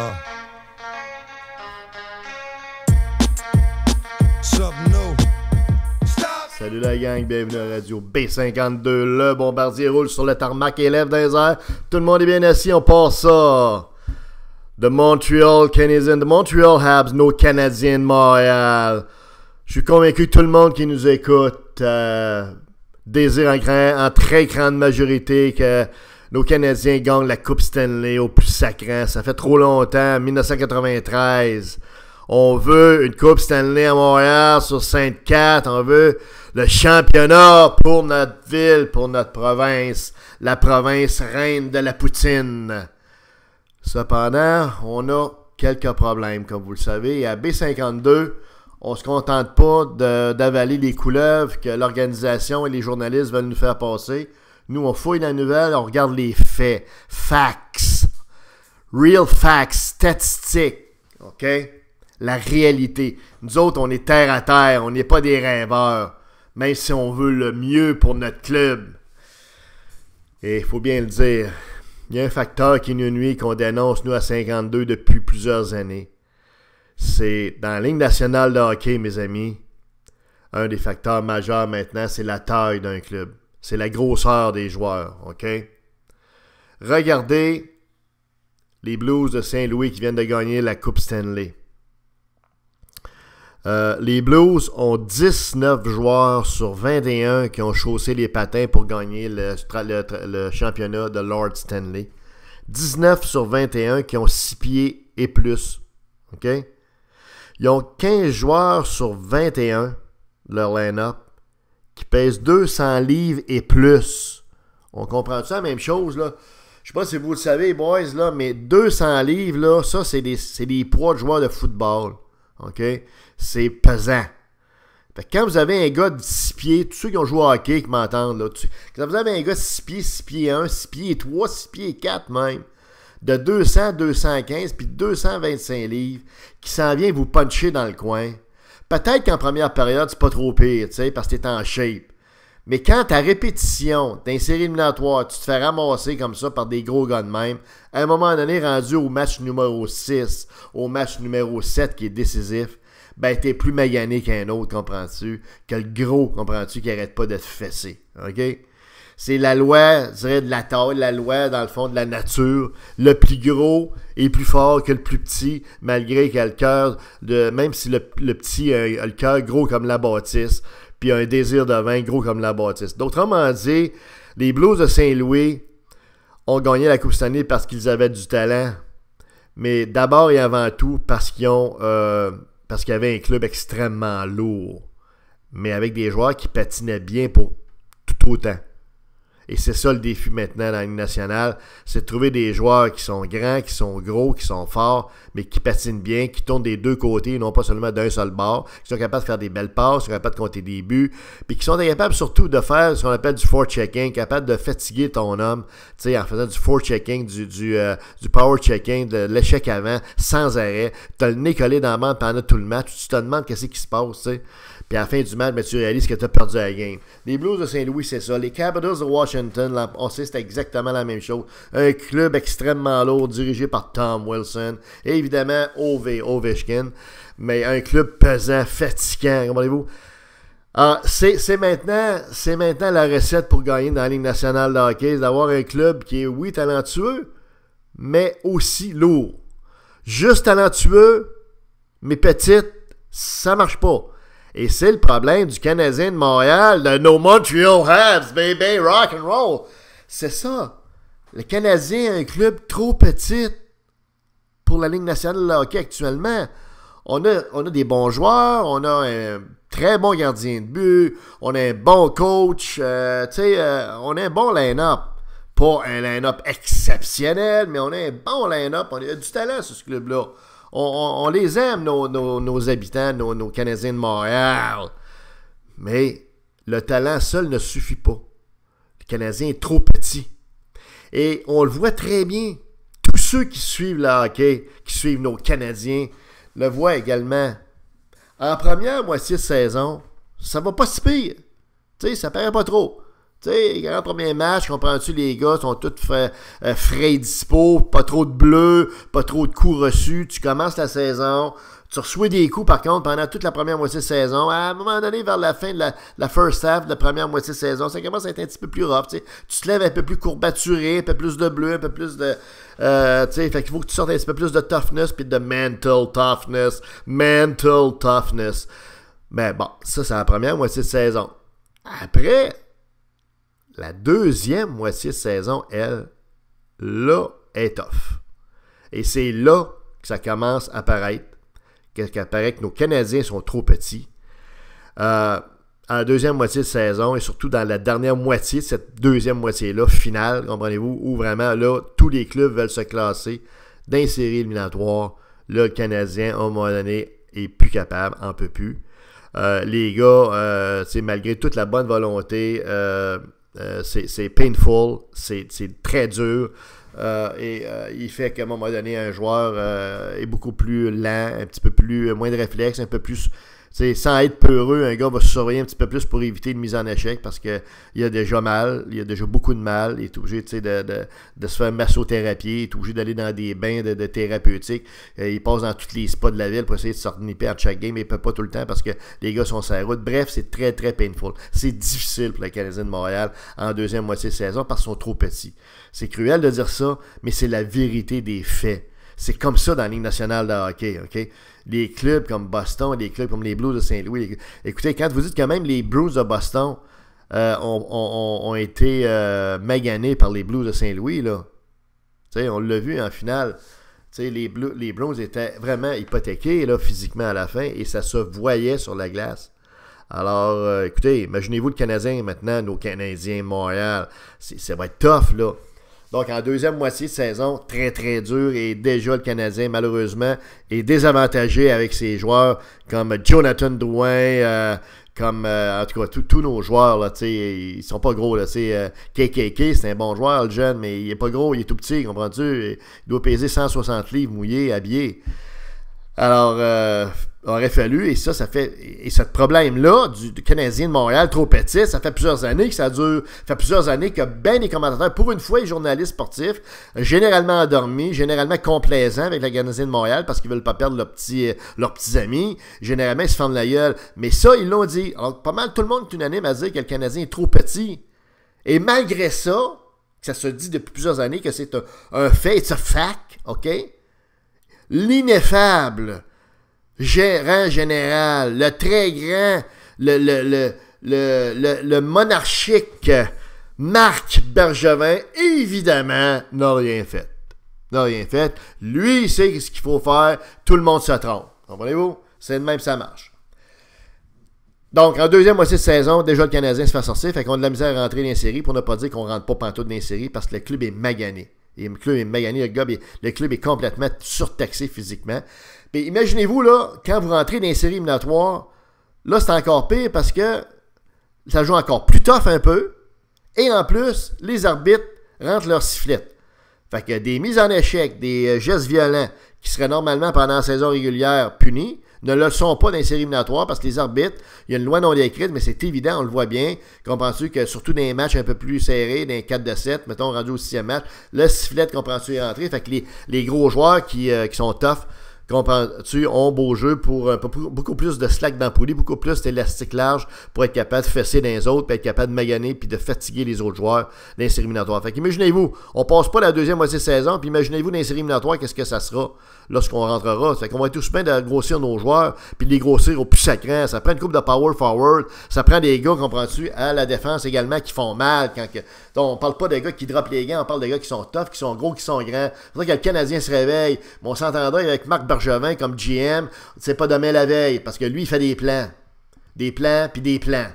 Ah. Salut la gang, bienvenue à Radio B52. Le bombardier roule sur le tarmac et lève dans airs. Tout le monde est bien assis, on passe ça. The Montreal Canadiens, The Montreal Habs, nos Canadiens de Montréal. Je suis convaincu que tout le monde qui nous écoute euh, désire en très grande majorité que nos Canadiens gagnent la Coupe Stanley au plus sacré. Ça fait trop longtemps, 1993. On veut une Coupe Stanley à Montréal sur Sainte-Cat. On veut le championnat pour notre ville, pour notre province. La province reine de la poutine. Cependant, on a quelques problèmes, comme vous le savez. à B52, on se contente pas d'avaler les couleuvres que l'organisation et les journalistes veulent nous faire passer. Nous, on fouille la nouvelle, on regarde les faits. Facts. Real facts. Statistiques. OK? La réalité. Nous autres, on est terre à terre. On n'est pas des rêveurs. Même si on veut le mieux pour notre club. Et il faut bien le dire. Il y a un facteur qui nous nuit, qu'on dénonce, nous, à 52 depuis plusieurs années. C'est dans la Ligue nationale de hockey, mes amis. Un des facteurs majeurs maintenant, c'est la taille d'un club. C'est la grosseur des joueurs, OK? Regardez les Blues de Saint-Louis qui viennent de gagner la Coupe Stanley. Euh, les Blues ont 19 joueurs sur 21 qui ont chaussé les patins pour gagner le, le, championnat de Lord Stanley. 19 sur 21 qui ont 6 pieds et plus. OK? Ils ont 15 joueurs sur 21, leur line-up, qui pèse 200 livres et plus. On comprend ça, même chose, là. Je sais pas si vous le savez, boys, là, mais 200 livres, là, ça, c'est des, des, poids de joueurs de football. OK? C'est pesant. Fait que quand vous avez un gars de 6 pieds, tous ceux qui ont joué au hockey qui m'entendent, là, tu, quand vous avez un gars de 6 pieds, 6 pieds 1, 6 pieds 3, 6 pieds 4 même, de 200, 215, puis 225 livres, qui s'en vient vous puncher dans le coin, Peut-être qu'en première période, c'est pas trop pire, tu sais, parce que t'es en shape. Mais quand ta répétition d'un série éliminatoire, tu te fais ramasser comme ça par des gros gars de même, à un moment donné, rendu au match numéro 6, au match numéro 7 qui est décisif, ben t'es plus magané qu'un autre, comprends-tu? Que le gros, comprends-tu, qui arrête pas d'être fessé. OK? c'est la loi, de la taille, la loi, dans le fond, de la nature. Le plus gros est plus fort que le plus petit, malgré qu'il a le cœur, de, même si le, petit euh, a, le cœur gros comme la bâtisse, puis a un désir de vin gros comme la bâtisse. D'autrement dit, les Blues de Saint-Louis ont gagné la Coupe cette année parce qu'ils avaient du talent, mais d'abord et avant tout parce qu'ils ont... Euh, parce qu'il y un club extrêmement lourd, mais avec des joueurs qui patinaient bien pour tout autant. Et c'est ça le défi maintenant dans la Ligue nationale, c'est de trouver des joueurs qui sont grands, qui sont gros, qui sont forts, mais qui patinent bien, qui tournent des deux côtés, non pas seulement d'un seul bord, qui sont capables de faire des belles passes, qui sont capables de compter des buts, puis qui sont capables surtout de faire ce qu'on appelle du forechecking, capables de fatiguer ton homme, tu sais, en faisant du forechecking, du, du, euh, du power-checking, de l'échec avant, sans arrêt. Tu as le nez collé dans la main pendant tout le match, tu te demandes qu'est-ce qui se passe, tu sais. Puis à la fin du match, ben, tu réalises que tu as perdu la game. Les Blues de Saint-Louis, c'est ça. Les Capitals de Washington, on sait c'est exactement la même chose. Un club extrêmement lourd, dirigé par Tom Wilson. évidemment, OV, Ovechkin. Mais un club pesant, fatigant, comprenez-vous? Ah, c'est maintenant, maintenant la recette pour gagner dans la Ligue nationale de hockey, d'avoir un club qui est, oui, talentueux, mais aussi lourd. Juste talentueux, mais petite, ça marche pas. Et c'est le problème du Canadien de Montréal, de nos Montreal Habs, baby, rock and roll. C'est ça. Le Canadien est un club trop petit pour la Ligue nationale de hockey actuellement. On a, on a des bons joueurs, on a un très bon gardien de but, on a un bon coach, euh, tu sais, euh, on a un bon line-up. Pas un line-up exceptionnel, mais on a un bon line-up, on a du talent sur ce club-là. On, les aime, nos, habitants, nos, Canadiens de Montréal. Mais le talent seul ne suffit pas. Le Canadien est trop petit. Et on le voit très bien. Tous ceux qui suivent le hockey, qui suivent nos Canadiens, le voient également. En première moitié de saison, ça va pas si pire. Tu sais, ça paraît pas trop. Tu sais, premier match, premiers matchs, comprends-tu, les gars sont tous euh, frais, et dispo, pas trop de bleus, pas trop de coups reçus. Tu commences la saison, tu reçois des coups, par contre, pendant toute la première moitié de saison. À un moment donné, vers la fin de la, first half, de la première moitié de saison, ça commence à être un petit peu plus rough. Tu te lèves un peu plus courbaturé, un peu plus de bleu, un peu plus de. Euh, tu sais, fait faut que tu sortes un petit peu plus de toughness puis de mental toughness. Mental toughness. Mais bon, ça, c'est la première moitié de saison. Après, la deuxième moitié de saison, elle, là, est off. Et c'est là que ça commence à paraître, qu'apparaît que nos Canadiens sont trop petits. Euh, à la deuxième moitié de saison et surtout dans la dernière moitié, cette deuxième moitié-là, finale, comprenez-vous, où vraiment, là, tous les clubs veulent se classer d'insérer le éliminatoire. le Canadien, à un moment donné, est plus capable, un peu plus. Euh, les gars, euh, c'est malgré toute la bonne volonté, euh, euh, c'est painful, c'est très dur. Euh, et euh, il fait qu'à un moment donné, un joueur est beaucoup plus lent, un petit peu plus, moins de réflexes, un peu plus sans être peureux, un gars va se surveiller un petit peu plus pour éviter une mise en échec parce qu'il a déjà mal, il a déjà beaucoup de mal, il est obligé de, de, de, se faire massothérapie, il est obligé d'aller dans des bains de, de thérapeutiques, euh, il passe dans tous les spas de la ville pour essayer de sortir l'hyper de chaque game, mais il peut pas tout le temps parce que les gars sont sans route. Bref, c'est très très painful. C'est difficile pour les Canadiens de Montréal en deuxième moitié de saison parce qu'ils sont trop petits. C'est cruel de dire ça, mais c'est la vérité des faits. C'est comme ça dans la Ligue nationale de hockey, OK? Les clubs comme Boston, les clubs comme les Blues de Saint-Louis. Écoutez, quand vous dites que même les Blues de Boston euh, ont, été euh, maganés par les Blues de Saint-Louis, là. on l'a vu en finale. les, les Blues étaient vraiment hypothéqués là, physiquement à la fin et ça se voyait sur la glace. Alors, euh, écoutez, imaginez-vous le Canadien maintenant, nos Canadiens, Montréal. Ça va être tough, là. Donc, en deuxième moitié de saison, très, très dur. Et déjà, le Canadien, malheureusement, est désavantagé avec ses joueurs comme Jonathan Drouin, euh, comme, euh, en tout cas, tous nos joueurs, là, ils sont pas gros. Là, KKK, euh, c'est un bon joueur, le jeune, mais il est pas gros, il est tout petit, comprends-tu? Il doit peser 160 livres mouillé, habillé. Alors, aurait fallu, et ça, ça fait. Et ce problème-là du, Canadien de Montréal trop petit, ça fait plusieurs années que ça dure. Ça fait plusieurs années que ben les commentateurs, pour une fois, les journalistes sportifs, généralement endormis, généralement complaisants avec le Canadien de Montréal parce qu'ils veulent pas perdre petit, euh, leurs petits amis, généralement ils se ferment la gueule. Mais ça, ils l'ont dit. Alors, pas mal tout le monde est unanime à dire que le Canadien est trop petit. Et malgré ça, ça se dit depuis plusieurs années que c'est un, fait, c'est un fact, OK? L'ineffable gérant général, le très grand, le, le, le, le monarchique Marc Bergevin, évidemment, n'a rien fait. N'a rien fait. Lui, il sait ce qu'il faut faire. Tout le monde se trompe. Comprenez-vous? C'est de même, ça marche. Donc, en deuxième mois de saison, déjà le Canadien se fait sortir, fait qu'on a de la misère à rentrer dans les séries pour ne pas dire qu'on rentre pas pantoute dans les séries parce que le club est magané. Et le club est le, le club est complètement surtaxé physiquement. Mais imaginez-vous, là, quand vous rentrez dans les séries éliminatoires, là, c'est encore pire parce que ça joue encore plus tough un peu. Et en plus, les arbitres rentrent leur sifflette. Fait que des mises en échec, des euh, gestes violents qui seraient normalement pendant la saison régulière punis, ne le sont pas dans les séries éliminatoires parce que les arbitres, il y a une loi non décrite, mais c'est évident, on le voit bien. Comprends-tu que surtout dans les matchs un peu plus serrés, dans les 4 de 7, mettons rendu au sixième match, le sifflet, comprends-tu, est rentré. Fait que les, les gros joueurs qui, euh, qui sont tough comprends-tu, ont beau jeu euh, pour, beaucoup plus de slack dans poulie, beaucoup plus d'élastique large pour être capable de fesser les autres, puis être capable de maganer, puis de fatiguer les autres joueurs dans les séries Fait qu'imaginez-vous, on passe pas la deuxième moitié de saison, puis imaginez-vous dans les séries qu'est-ce que ça sera lorsqu'on rentrera. Fait qu'on va être tous bien de grossir nos joueurs, puis de les grossir au plus sacré. Ça prend une coupe de power forward, ça prend des gars, comprends-tu, à la défense également qui font mal. on parle pas des gars qui droppent les gants, on parle des gars qui sont tough, qui sont gros, qui sont grands. C'est vrai que le Canadien se réveille. on s'entendait avec Marc Bergevin comme GM, c'est pas demain la veille, parce que lui, il fait des plans. Des plans, puis des plans.